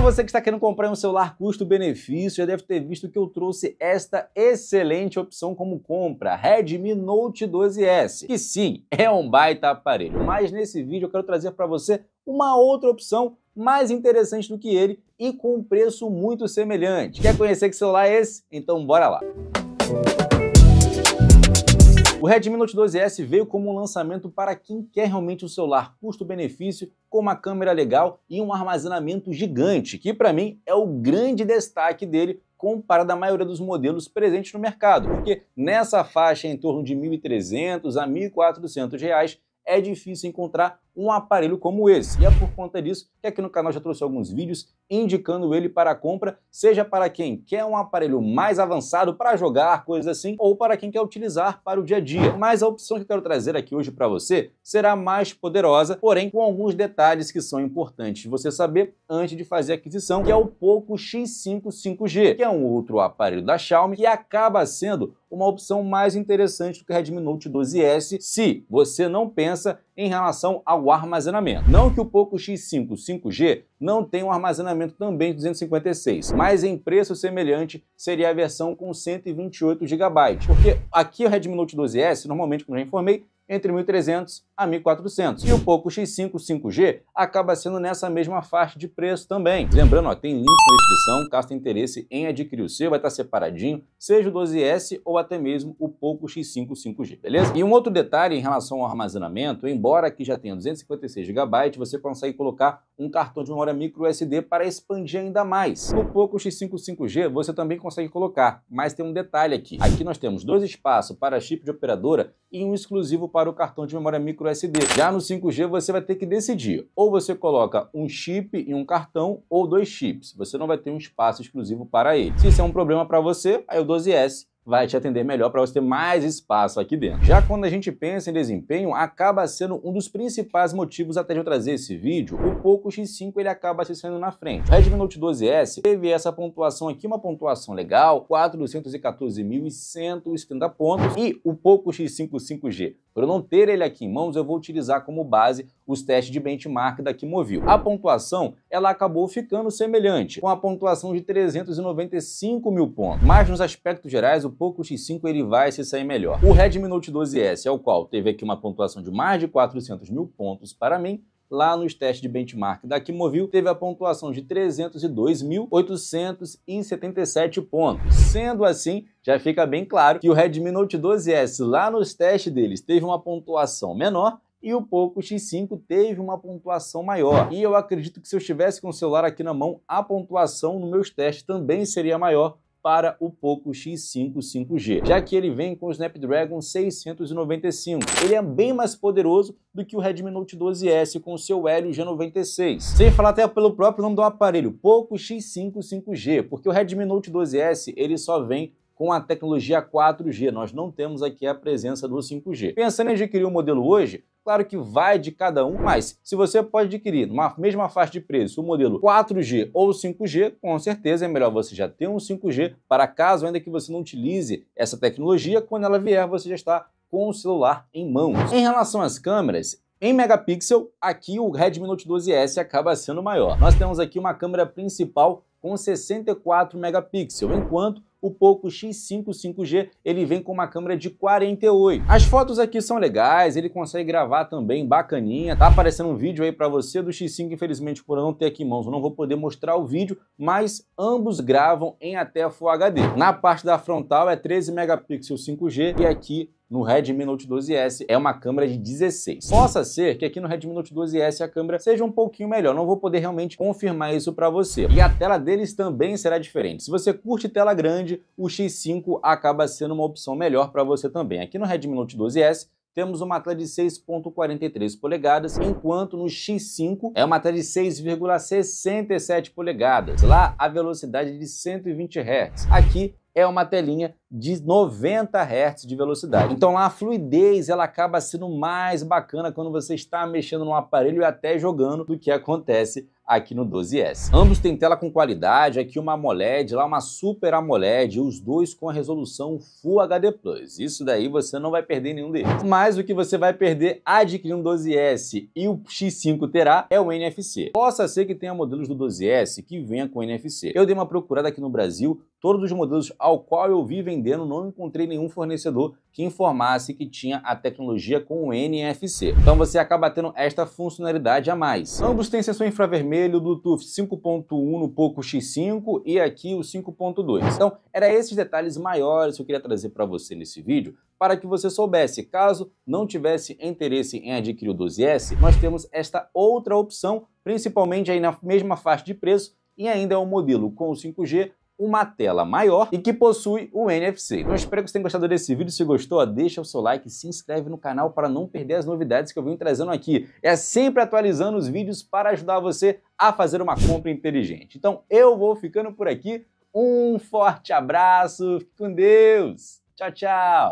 Para você que está querendo comprar um celular custo-benefício, já deve ter visto que eu trouxe esta excelente opção como compra, Redmi Note 12S, que sim, é um baita aparelho, mas nesse vídeo eu quero trazer para você uma outra opção mais interessante do que ele e com um preço muito semelhante. Quer conhecer que celular é esse? Então bora lá! Música Redmi Note 12S veio como um lançamento para quem quer realmente um celular custo-benefício com uma câmera legal e um armazenamento gigante, que para mim é o grande destaque dele comparado à maioria dos modelos presentes no mercado, porque nessa faixa em torno de 1.300 a 1.400 reais é difícil encontrar um aparelho como esse. E é por conta disso que aqui no canal já trouxe alguns vídeos indicando ele para compra, seja para quem quer um aparelho mais avançado para jogar, coisas assim, ou para quem quer utilizar para o dia a dia. Mas a opção que eu quero trazer aqui hoje para você será mais poderosa, porém com alguns detalhes que são importantes você saber antes de fazer a aquisição, que é o Poco X5 5G, que é um outro aparelho da Xiaomi que acaba sendo uma opção mais interessante do que o Redmi Note 12S se você não pensa em relação ao armazenamento. Não que o Poco X5 5G não tenha um armazenamento também de 256, mas em preço semelhante seria a versão com 128 GB, porque aqui o Redmi Note 12S, normalmente, como já informei, é entre 1.300 a 1.400. E o Poco X5 5G acaba sendo nessa mesma faixa de preço também. Lembrando, ó, tem links na descrição, caso tenha interesse em adquirir o seu, vai estar separadinho, seja o 12S ou até mesmo o Poco X5 5G, beleza? E um outro detalhe em relação ao armazenamento, embora aqui já tenha 256 GB, você consegue colocar um cartão de memória micro SD para expandir ainda mais. No Poco X5 5G você também consegue colocar, mas tem um detalhe aqui. Aqui nós temos dois espaços para chip de operadora e um exclusivo para o cartão de memória micro USB. Já no 5G você vai ter que decidir, ou você coloca um chip e um cartão, ou dois chips. Você não vai ter um espaço exclusivo para ele. Se isso é um problema para você, aí o 12S vai te atender melhor para você ter mais espaço aqui dentro. Já quando a gente pensa em desempenho, acaba sendo um dos principais motivos até de eu trazer esse vídeo, o Poco X5 ele acaba se saindo na frente. O Redmi Note 12S teve essa pontuação aqui, uma pontuação legal, 414.130 pontos, e o Poco X5 5G para não ter ele aqui em mãos, eu vou utilizar como base os testes de benchmark da Kimovil. A pontuação ela acabou ficando semelhante, com a pontuação de 395 mil pontos. Mas nos aspectos gerais, o Poco X5 ele vai se sair melhor. O Redmi Note 12S, ao qual teve aqui uma pontuação de mais de 400 mil pontos para mim, lá nos testes de benchmark da Kimovil, teve a pontuação de 302.877 pontos. Sendo assim, já fica bem claro que o Redmi Note 12S lá nos testes deles teve uma pontuação menor e o Poco X5 teve uma pontuação maior. E eu acredito que se eu estivesse com o celular aqui na mão, a pontuação nos meus testes também seria maior, para o Poco X5 5G, já que ele vem com o Snapdragon 695. Ele é bem mais poderoso do que o Redmi Note 12S com o seu Helio G96. Sem falar até pelo próprio nome do aparelho, Poco X5 5G, porque o Redmi Note 12S ele só vem com a tecnologia 4G. Nós não temos aqui a presença do 5G. Pensando em adquirir o um modelo hoje, Claro que vai de cada um, mas se você pode adquirir numa mesma faixa de preço o modelo 4G ou 5G, com certeza é melhor você já ter um 5G para caso ainda que você não utilize essa tecnologia, quando ela vier você já está com o celular em mãos. Em relação às câmeras, em megapixel, aqui o Redmi Note 12S acaba sendo maior. Nós temos aqui uma câmera principal com 64 megapixels, enquanto o Poco X5 5G, ele vem com uma câmera de 48. As fotos aqui são legais, ele consegue gravar também bacaninha, tá aparecendo um vídeo aí para você do X5, infelizmente por eu não ter aqui em mãos, eu não vou poder mostrar o vídeo, mas ambos gravam em até Full HD. Na parte da frontal é 13 megapixels 5G e aqui no Redmi Note 12S é uma câmera de 16. Possa ser que aqui no Redmi Note 12S a câmera seja um pouquinho melhor, não vou poder realmente confirmar isso para você. E a tela deles também será diferente. Se você curte tela grande, o X5 acaba sendo uma opção melhor para você também. Aqui no Redmi Note 12S temos uma tela de 6.43 polegadas, enquanto no X5 é uma tela de 6,67 polegadas. Lá, a velocidade é de 120 Hz. Aqui, é uma telinha de 90 Hz de velocidade. Então lá a fluidez ela acaba sendo mais bacana quando você está mexendo no aparelho e até jogando do que acontece aqui no 12S. Ambos têm tela com qualidade, aqui uma AMOLED, lá uma Super AMOLED, os dois com a resolução Full HD+. Isso daí você não vai perder nenhum deles. Mas o que você vai perder adquirindo o 12S e o X5 terá é o NFC. Possa ser que tenha modelos do 12S que venha com NFC. Eu dei uma procurada aqui no Brasil, todos os modelos ao qual eu vi vendendo, não encontrei nenhum fornecedor que informasse que tinha a tecnologia com o NFC. Então você acaba tendo esta funcionalidade a mais. Ambos têm sensor infravermelho, Bluetooth 5.1 no Poco X5 e aqui o 5.2. Então era esses detalhes maiores que eu queria trazer para você nesse vídeo, para que você soubesse. Caso não tivesse interesse em adquirir o 12S, nós temos esta outra opção, principalmente aí na mesma faixa de preço, e ainda é um modelo com 5G uma tela maior e que possui o NFC. Então eu espero que você tenha gostado desse vídeo. Se gostou, deixa o seu like, se inscreve no canal para não perder as novidades que eu venho trazendo aqui. É sempre atualizando os vídeos para ajudar você a fazer uma compra inteligente. Então eu vou ficando por aqui. Um forte abraço, fique com Deus. Tchau, tchau.